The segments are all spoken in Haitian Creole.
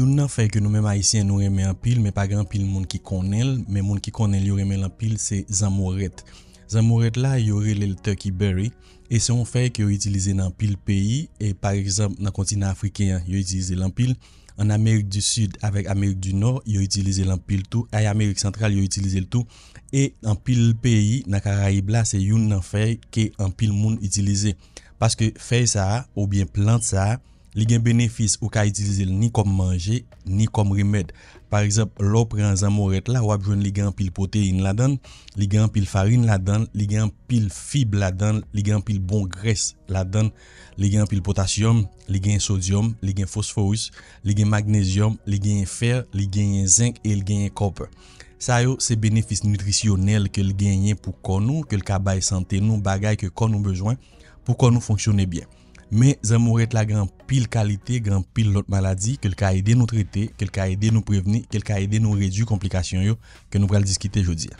Youn nan fèy ke nou mèm haisyen nou remè anpil, mè pa gran anpil moun ki konel, mè moun ki konel yo remè l'anpil, se zanmouret. Zanmouret la, yo re lè l'turkey berry, e se yon fèy ke yo itilize nan anpil peyi, e par exemple nan kontina Afrikeyan yo itilize l'anpil, an Amerik du Sud avek Amerik du Nord yo itilize l'anpil tou, ay Amerik Central yo itilize l'tou, e anpil l'peyi, nan Karaib la, se youn nan fèy ke anpil moun itilize. Paske fèy sa a, ou bien plant sa a, li gen ou ka utiliser ni comme manger ni comme remède. Par exemple, l'eau prend zan amourette la, a besoin li gen pile protéine la dan, li gen pile farine la dan, li gen pile fibre la dan, li gen pile bon graisse la dan, li gen pile potassium, li gen sodium, li gen phosphorus li gen magnésium, li gen fer, li gen zinc, et li gen copper ça yo c'est nutritionnels que que l gagne pour qu'on que que l santé nous nou, bagay que besoin besoin, que pou fonctionner bien. Mais Zamouret la grand pile qualité, grand pile l'autre maladie, quelqu'un a aidé nous traiter, quelqu'un a aidé nous prévenir, quelqu'un a aidé nous réduire complications yo, que nous allons discuter aujourd'hui.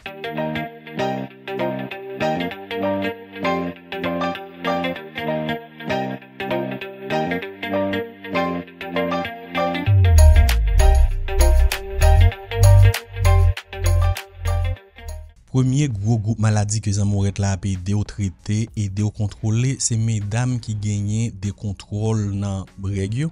Premye gwo gwo maladi ke zan mou ret la ap e deyo trete, e deyo kontrole, se medam ki genye dekontrol nan regyo,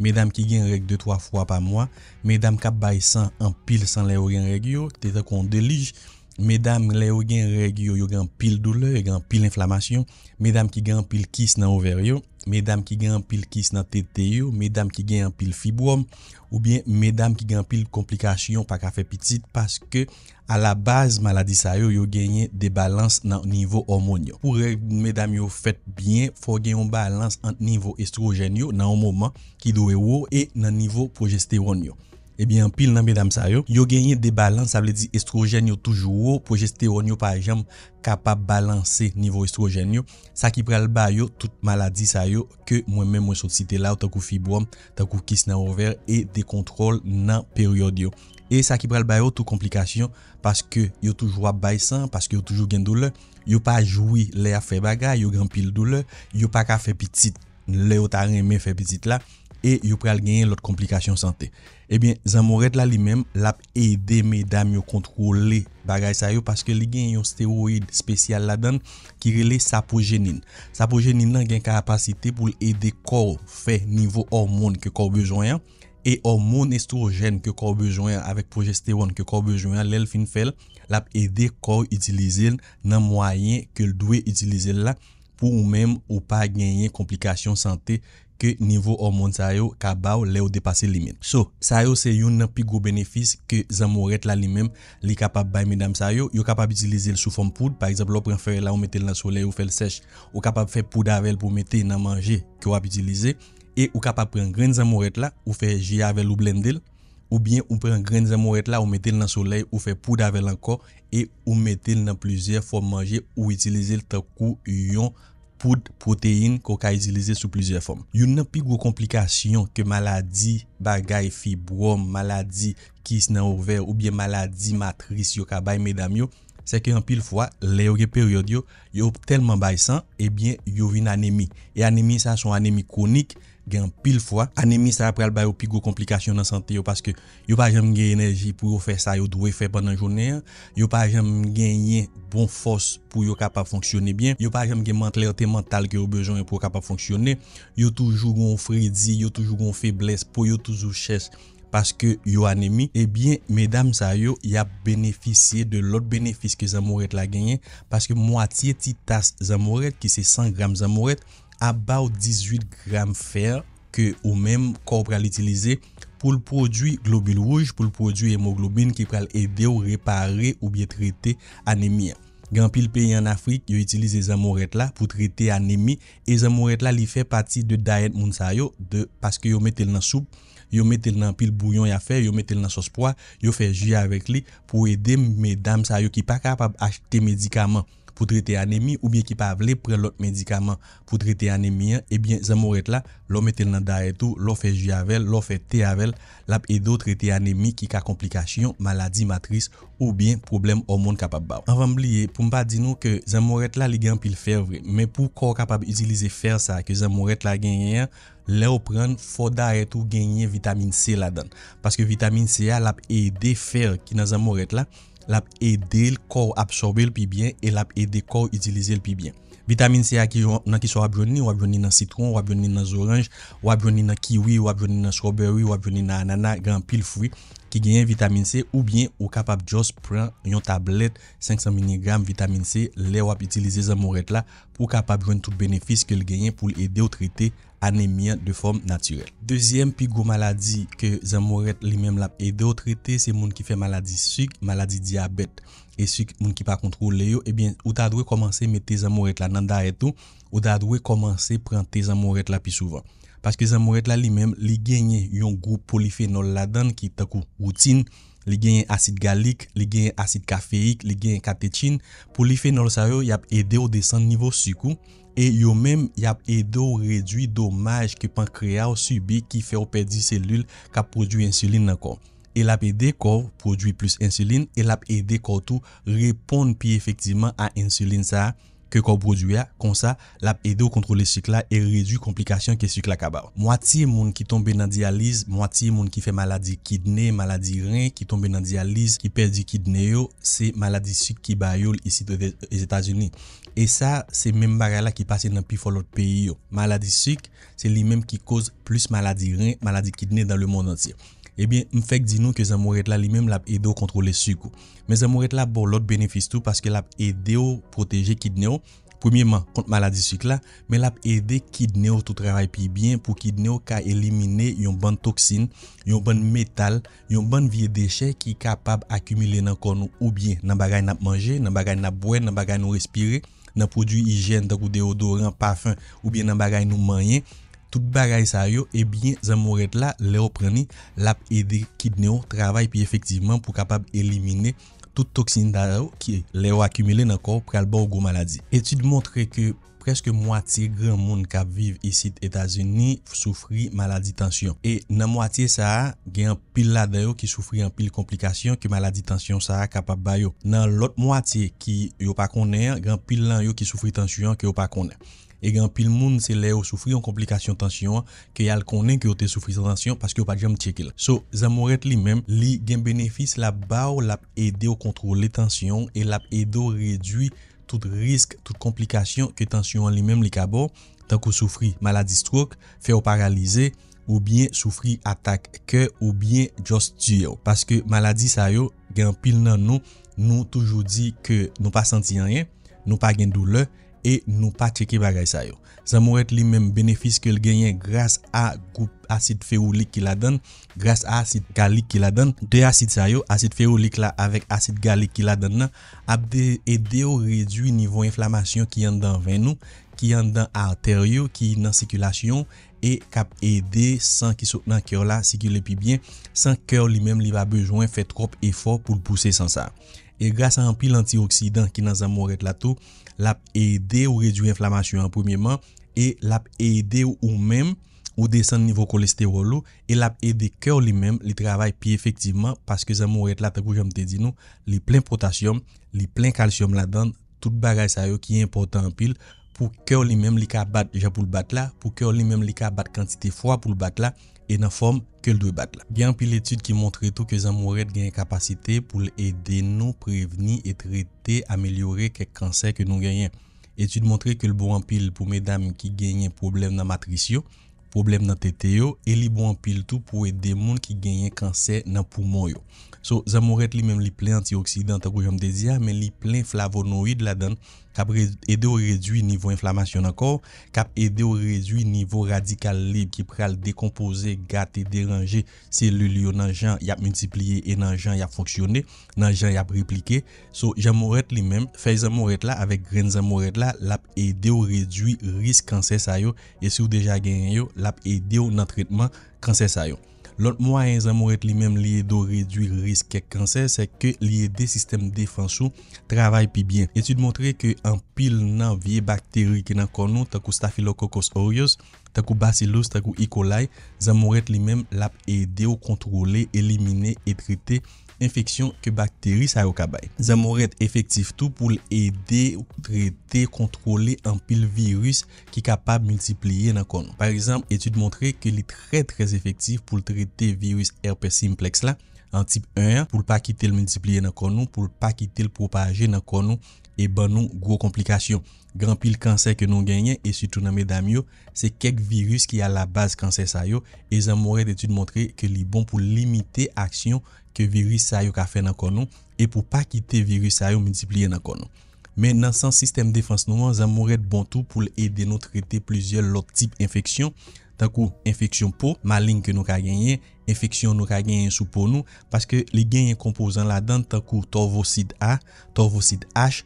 medam ki genye rek 2-3 fwa pa mwa, medam kap bay san an pil san leyo genye regyo, tete kon delij. Mèdam le ou gen reg yo yo gen pil doule, yo gen pil inflamasyon, mèdam ki gen pil kis nan over yo, mèdam ki gen pil kis nan tete yo, mèdam ki gen pil fibrom, ou bien mèdam ki gen pil komplikasyon pa kafe pitit, paske a la baz maladi sa yo yo genye de balans nan nivou hormon yo. Ou reg mèdam yo fet bien, fo gen yon balans nan nivou estrogen yo nan o mouman ki do e wou, e nan nivou progesteron yo. Ebyen, pil nan bedam sa yo, yo genye de balans, sa ble di estrojen yo toujou ou, pou geste ou an yo, pa ajam, kapa balansi nivou estrojen yo. Sa ki pral bayo, tout maladi sa yo, ke mwen men mwen sot site la ou, takou fibrom, takou kis nan over, e de kontrol nan peryode yo. E sa ki pral bayo, tout komplikasyon, paske yo toujou ap bay san, paske yo toujou gen doule, yo pa joui le a fe baga, yo gen pil doule, yo pa ka fe pitit, le yo ta reme fe pitit la. e yo pral genyen lot komplikasyon sante. Ebyen, zanmouret la li mem, lap e de medam yo kontrole bagay sa yo, paske li genyen yon steroid spesyal la dan, ki rele sapogenin. Sapogenin nan gen kapasite pou li e de kor fe, nivou hormon ke kor bejoyan, e hormon estrogen ke kor bejoyan, avek progesteron ke kor bejoyan, lel fin fel, lap e de kor itilize nan mwayen ke l doye itilize la, pou ou mem ou pa genyen komplikasyon sante que niveau hormone ça yo ka limite. So, ça yo c'est yon plus gros bénéfice que zamouret la li même li capable bay mesdames sa yo, yo capable utiliser le sous forme poudre par exemple ou prend faire là ou dans le soleil ou faire sèche ou capable faire poudre avec pour mettre dans manger que peut utiliser et ou capable prendre grain zamouret là ou faire j avec ou blender ou bien ou prend grain zamouret là ou mettre le soleil ou faire poudre avec encore et ou mette le dans plusieurs formes manger ou utiliser le taquou, yon poud, proteine, ko ka izilize sou plizier fòm. Yon nan pi gro komplikasyon ke maladi bagay fibrom, maladi kis nan ouver, ou bie maladi matris yo ka bay medam yo, se ke an pil fwa, le yo ge eh peryode yo, yo telman bay san, ebyen yo vin anemi. E anemi sa son anemi konik, gen pil fwa, anemi sa pral bayo pi go komplikasyon nan sante yo, paske yo pa jem gen enerji pou yo fe sa yo dwe fe banan jounen, yo pa jem gen yen bon fos pou yo kapap fonksyonen bien, yo pa jem gen mantlerte mantal ki yo bezon pou kapap fonksyonen yo toujou gon fridzi, yo toujou gon febles, pou yo touzou ches paske yo anemi, ebyen eh medam sa yo, ya beneficye de lot benefis ke zamoret la genyen paske mwatiye ti tas zamoret ki se 100 gram zamoret Abao 18 gram fer ke ou men kor pral itilize pou l prodwi globil wouj, pou l prodwi hemoglobin ki pral ede ou repare ou biye trite anemi. Gan pil peyi an Afrik yo itilize zamoret la pou trite anemi. E zamoret la li fe pati de dayet moun sayo, paske yo metel nan soub, yo metel nan pil bouyon ya fe, yo metel nan sospoa, yo fe jya avek li pou ede medam sayo ki pa kapab achete medikaman. pou trete anemi ou byen ki pa avle pre lot medikaman pou trete anemi ya, ebyen eh zanmouret la, lo metel nan da etou, lo fej yavel, lo fej te yavel, lap e do trete anemi ki ka komplikasyon, maladi matris ou byen problem hormon kapap bav. Avam liye, pou mpa di nou ke zanmouret la li gen pil fevri, men pou ko kapap itilize fer sa ke zanmouret la genye ya, le ou pren, fo da etou genye vitamine C la dan. Paske vitamine C ya lap e de fer ki nan zanmouret la, l'ap le corps à absorbe le pi bien, l'aide l'ap corps à utiliser le pi bien. Vitamine C qui ki yon nan ki so dans jouni, dans nan sitron, dans jouni nan zoranj, wap nan kiwi, dans jouni nan strawberry, ou jouni nan ananas grand pile fruit qui gagne vitamine C ou bien ou capable juste prendre une tablette 500 mg vitamine C les wap utiliser zan là pour pour kapap tout bénéfice que gagne pour pour au traiter anémie de forme naturelle. Deuxième plus gros maladie que Zamoret lui-même l'a aidé au traité, c'est monde qui fait maladie sucre, maladie diabète et sucre monde qui pas contrôlé Eh bien ou ta doué commencer mettre Zamoret là dans et tout, ou ta doué commencer prendre Zamoret là plus souvent. Parce que Zamoret là lui-même, il gagne un groupe polyphénol là-dedans qui est routine li gagnent acide gallique, li gagnent acide caféique, li gagne catéchine, polyphénol ça yo y a aidé au descendre niveau sucre E yo menm yap edo redwi domaj ki pan krea ou subi ki fe ou pedi selul ka produ insuline nan kon. El ap edekov produ plus insuline, el ap edekov tou repon pi efektiveman an insuline sa a. Kè kon prodouyè, konsa, la pède ou kontrou lè suk la e rèdou komplikasyon kè suk la kaba. Mwatiye moun ki tombe nan dialize, mwatiye moun ki fè maladi kidney, maladi ren, ki tombe nan dialize, ki pèz di kidney yo, se maladi suk ki bayoul isi de l'Etats-Unis. E, e sa, se mèm bagay la ki pase nan pi folot peyi yo. Maladi suk, se li mèm ki koz plus maladi ren, maladi kidney dan le moun antyen. eh bien, nous fait dire que Zamourette là lui-même l'a aidé au contrôler sucre. Mais Zamourette là bon l'autre bénéfice tout parce que l'a aidé au protéger kidney premièrement contre maladie sucre là, mais l'a aidé kidney tout travail bien pour kidney au éliminer une bonne toxine, une bonne métal, une bonne vieille déchets qui est capable accumuler dans corps ou bien dans bagage n'a manger, dans bagage n'a boire, dans bagage nous respirer, dans produits hygiène, dans déodorant, parfum ou bien dans bagage nous manger. Sout bagay sa yo, ebyen eh zan mouret la le ou preni lap edikidne ou travay pi efektiveman pou kapab elimine tout toksine da yo ki le ou akumile nan kor pral borg ou maladi. Etude montre ki preske mwati gran moun ka vive isi etazeni soufri maladi tansyon. E nan mwati sa a, gen pil la da yo ki soufri an pil komplikasyon ki maladi tansyon sa a kapab bayo. Nan lot mwati ki yo pa konen, gen pil lan yo ki soufri tansyon ki yo pa konen. e gen pil moun se le ou soufri an komplikasyon tansiyon an ke yal konen ki ou te soufri san tansiyon paske ou pa djam tjekil. So, zamouret li menm li gen benefis la ba ou la ap ede ou kontrou le tansiyon e la ap ede ou redwi tout risk, tout komplikasyon ke tansiyon an li menm li kabou tan ko soufri maladi strok, fe ou paralize ou bien soufri atak ke ou bien jost tiyo. Paske maladi sa yo gen pil nan nou nou toujou di ke nou pa santi anyen, nou pa gen doule E nou pa cheke bagay sa yo. Zanmouret li menm benefis ke l genyen grase a goup asid ferulik ki la den. Grase a asid galik ki la den. De asid sa yo. Asid ferulik la avek asid galik ki la den nan. Ape de e deo redu nivou inflamasyon ki yon dan ven nou. Ki yon dan arteryo. Ki yon nan sikylasyon. E kap e de san ki sot nan kyor la sikyle pi bien. San kyor li menm li va bejwen fe trop efor pou l bouse san sa. E grase an pi l antioksidan ki nan zanmouret la tou. l'a aidé ou réduire l'inflammation en premièrement et l'a aidé ou même ou descend niveau cholestérol ou, et l'a aidé cœur lui-même il travaille puis effectivement parce que ça mourait là tu que j'aime te dit nous les plein potassium les plein calcium là-dedans toute bagage ça qui est important en pile pour cœur les même li ka déjà pour le battre là pour que les même li ka quantité fois pour le battre là et dans forme que le deux battre là bien pile étude qui montre tout que ont une capacité pour aider nous prévenir et traiter améliorer quel cancer que nous gagnons étude montre que le bon en pile pour mesdames qui gagnent problème dans matrice problème dans tête et li bon en tout pour aider monde qui gagnent cancer dans poumon So zamoret li menm li plen antioksidant akou jom dezya menm li plen flavonoid la den kap ede ou redwi nivou inflamasyon akou kap ede ou redwi nivou radikal li ki pral dekompose, gate, deranje, selulyo nan jan yap multiplye e nan jan yap foksyone, nan jan yap replike. So jamoret li menm fey zamoret la avek gren zamoret la lap ede ou redwi risk kanses a yo e sou deja genyo lap ede ou nan tretman kanses a yo. Lout mwayen zanmouret li menm liye do redwi risk ke kanser se ke liye de sistem defansou travay pi byen. Etude montre ke an pil nan vie bakteri ke nan konou takou Staphylococcus aureus, takou Bacillus, takou E. coli, zanmouret li menm lap e deyo kontrole, elimine etrite. infeksyon ke bakteri sa yo kabay. Zaman ou ret efektif tou pou l'eide ou trete kontrole an pil virus ki kapab multiplye nan kon. Par exemple, etude montre ke li trete efektif pou l trete virus herpes simplex la An tip 1, pou l pa kite l multiply nan konon, pou l pa kite l propaje nan konon, e ban nou gro komplikasyon. Gran pil kanser ke nou genyen, e sutou nan medam yo, se kek virus ki a la base kanser sa yo, e zan mwere detu de montre ke li bon pou limite aksyon ke virus sa yo ka fe nan konon, e pou pa kite virus sa yo multiply nan konon. Men nan san sistem defans nouman, zan mwere bon tou pou l ede nou trite plizye lot tip infeksyon, Tan kou infeksyon pou, maling ke nou ka genye, infeksyon nou ka genye sou pou nou, paske li genye kompozan la dan tan kou torvosid A, torvosid H,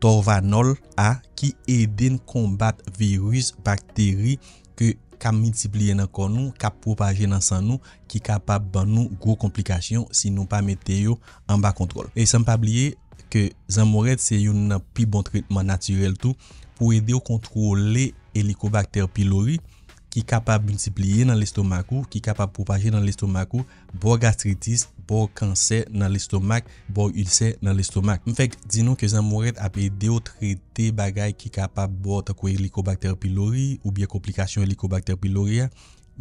torvanol A, ki ede n konbat virus, bakteri, ke ka mitsibliye nan kon nou, ka propaje nan san nou, ki ka pa ban nou gro komplikasyon, si nou pa mette yo an ba kontrol. E san pa bliye ke zanmoret se yon nan pi bon tritman natyrel tou, pou ede yo kontrole helikobakter pilori, ki kapab multipliye nan l'estomak ou, ki kapab propaje nan l'estomak ou, bo gastritis, bo kanser nan l'estomak, bo ilse nan l'estomak. Mfek, di nou ke zan mwaret api deot rete bagay ki kapab bo takwe helikobakter pylori ou biye komplikasyon helikobakter pylori ya,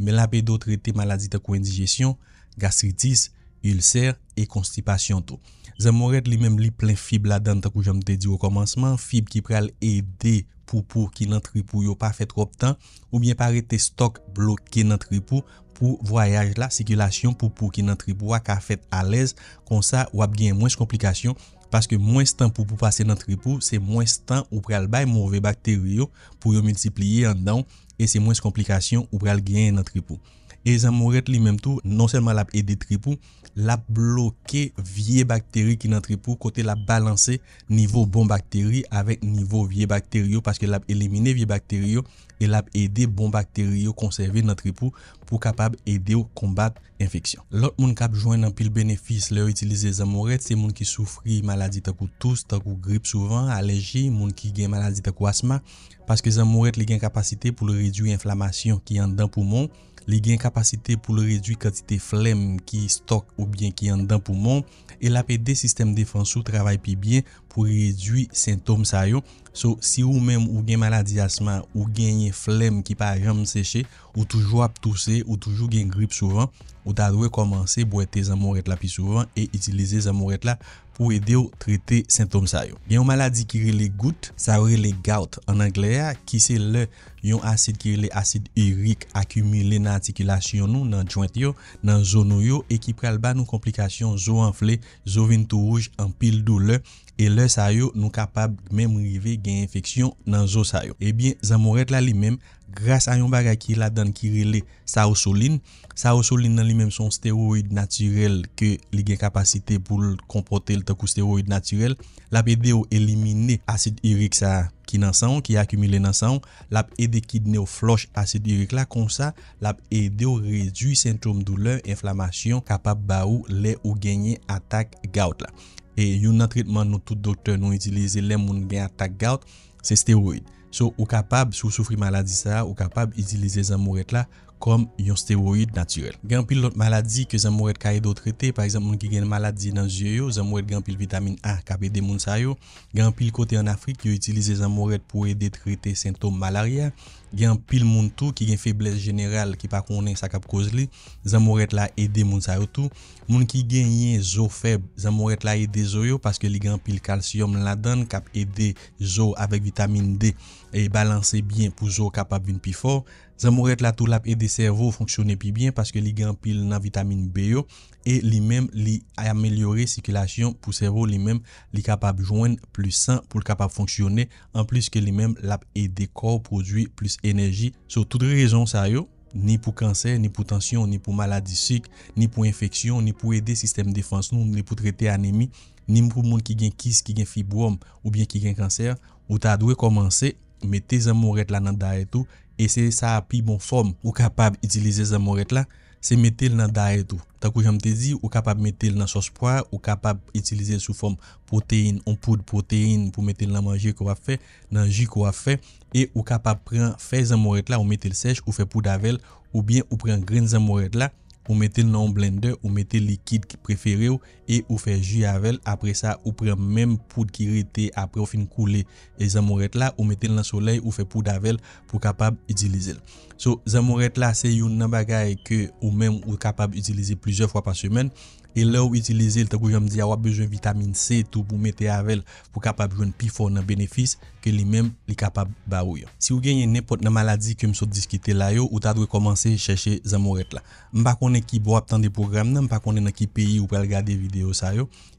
me la api deot rete maladi takwe indijesyon, gastritis, ulcer e konstipasyon tou. Zan mou ret li menm li plen fib la dan tan kou jom te di ou komanseman, fib ki pral ede pou pou ki nan tripou yo pa fet roptan, ou bien pare te stok blokke nan tripou pou voyaj la, sekilasyon pou pou ki nan tripou wak a fet alez, konsa wap gen mwens komplikasyon, paske mwens tan pou pou pase nan tripou, se mwens tan ou pral bay mwove bakteriyo pou yo multipliye an dan, e se mwens komplikasyon ou pral gen nan tripou. E zan mouret li menm tou, non selman la ap ede tripou, la ap bloke vie bakteri ki nan tripou, kote la ap balanse nivou bon bakteri avek nivou vie bakterio, paske la ap elimine vie bakterio, e la ap ede bon bakterio konserve nan tripou pou kapab ede ou kombat infeksyon. Lot moun kap jwen nan pil benefis le ou itilize zan mouret, se moun ki soufri maladi takou touz, takou grip souvan, aleji, moun ki gen maladi takou asma, paske zan mouret li gen kapasite pou le ridu inflamasyon ki yon dan pou moun, li gen kapasite pou le redwi kantite flem ki stok ou byen ki yon dan pouman, e la pe de sistem defansou travay pi byen pou redwi sintom sa yo. So, si ou menm ou gen maladi asma, ou genye flem ki pa rem seche, ou toujou ap touse, ou toujou gen grip souvan, ou ta dwe komanse bo ete zan mouret la pi souvan e itilize zan mouret la pou ede ou trete sintom sa yo. Gen yon maladi ki re le gout, sa re le gout an angle ya, ki se le yon asid ki re le asid erik akumile nan atikilasyon nou, nan joint yo, nan zonou yo, e ki pral ba nou komplikasyon zo an fle, zo vintou rouge, an pil dou le, E le sa yo nou kapab mèm rive gen infeksyon nan zo sa yo. Ebyen, zanmouret la li mèm, grase a yon baga ki la dan kirele sa ou solin, sa ou solin nan li mèm son steroid naturel ke li gen kapasite pou l komprote l takou steroid naturel, lap e de ou elimine asit irik sa ki nan san, ki akumile nan san, lap e de kidne ou floch asit irik la, konsa, lap e de ou rejui sentoum douleur, inflamasyon kapab ba ou le ou genye atak gout la. E yon nan tritman nou tout doktor nou itilize lem moun gen atak gout, se steroid. So ou kapab sou soufri maladi sa, ou kapab itilize zan mouret la. comme un stéroïde naturel. Gen pile l'autre maladie que j'aime mouret traiter. traiter, par exemple, moun a une maladie dans yeux, j'aime mouret gen pile vitamine A, kapé de moun sa yo. Gen pile côté en Afrique, yo utilise j'aime mouret pour aider traiter symptômes de malaria. Gen pile moun tout qui une faiblesse générale, qui pa connaît sa kap cause li, j'aime mouret la aider moun sa yo tout. Moun qui gen une zo faible, j'aime mouret la aider zo parce que li gen pile calcium la qui kap aider zo avec vitamine D et balancer bien pour zo capable vin plus fort. Zanmouret la tou lap e de servo fonksyonne pi bien paske li gen pil nan vitamine B yo e li men li amelyore sikilasyon pou servo li men li kapab jwen plus san pou kapab fonksyonne an plus ke li men lap e de kor prodwi plus enerji. Sou toutre rezon sa yo, ni pou kanser, ni pou tansyon, ni pou maladi syk, ni pou infeksyon, ni pou ede sistem defans nou, ni pou trete anemi, ni pou moun ki gen kis, ki gen fibrom ou bien ki gen kanser, ou ta dwe komanse, mette zanmouret la nan da etou, E se sa api bon form, ou kapab itilize zanmoret la, se metel nan daye tou. Takou janm te zi, ou kapab metel nan sos pwa, ou kapab itilize sou form proteine, ou poud proteine pou metel nan manji kwa fe, nanji kwa fe, e ou kapab pren fe zanmoret la, ou metel sech, ou fe poud avel, ou bien ou pren gren zanmoret la. ou mettez dans un blender, ou mettez liquide qui préféré et vous faites jus avec. Après ça, ou prenez même poudre qui était après ou fin couler et amourettes là, ou mettez dans le soleil ou fait poudre avec pour capable utiliser. So, amourettes là, c'est une bagaille que ou même ou capable utiliser plusieurs fois par semaine. Et là, ou utilisez vous que ah, besoin me besoin a besoin vitamine C pour pouvoir mettre avec pour capable pi fon dans que lui-même est capable de faire. Si vous avez n'importe maladie que vous avez discuté là, vous avez commencé à chercher Zamouret là. Je ne sais pas qui boit tant des programmes, je ne sais pas dans quel pays vous pouvez regarder des vidéos ça.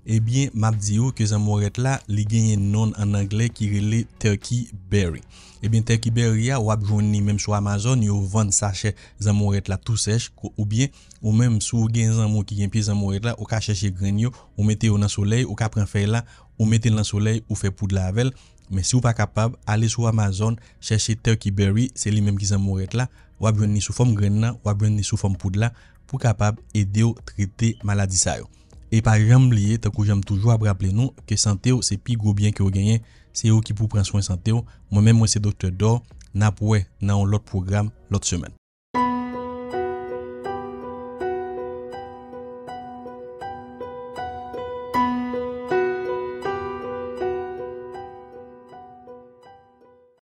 Eh bien, je dis que Zamouret là, il y a un nom en anglais qui est Turkey Berry. Eh bien, Turkey Berry, vous même sur Amazon, vous vend sachet Zamouret là tout sèche, ou bien, ou même si vous avez un qui là, vous pouvez chercher Grenio, vous mettez au soleil, vous en prendre là, vous mettez dans le soleil, vous faites poudre la velle. Men si ou pa kapab, ale sou Amazon, cheshe Turkey Berry, se li menm ki zan mou ret la, wap yon nisou fom gren nan, wap yon nisou fom poud la, pou kapab ede yo trite maladi sa yo. E pa ram liye, tan kou jenm toujou ap rapple nou, ke sante yo se pi gobyen ki yo genyen, se yo ki pou pran swan sante yo, mwen menm mwen se doktor do, nap wè nan lout program lout semen.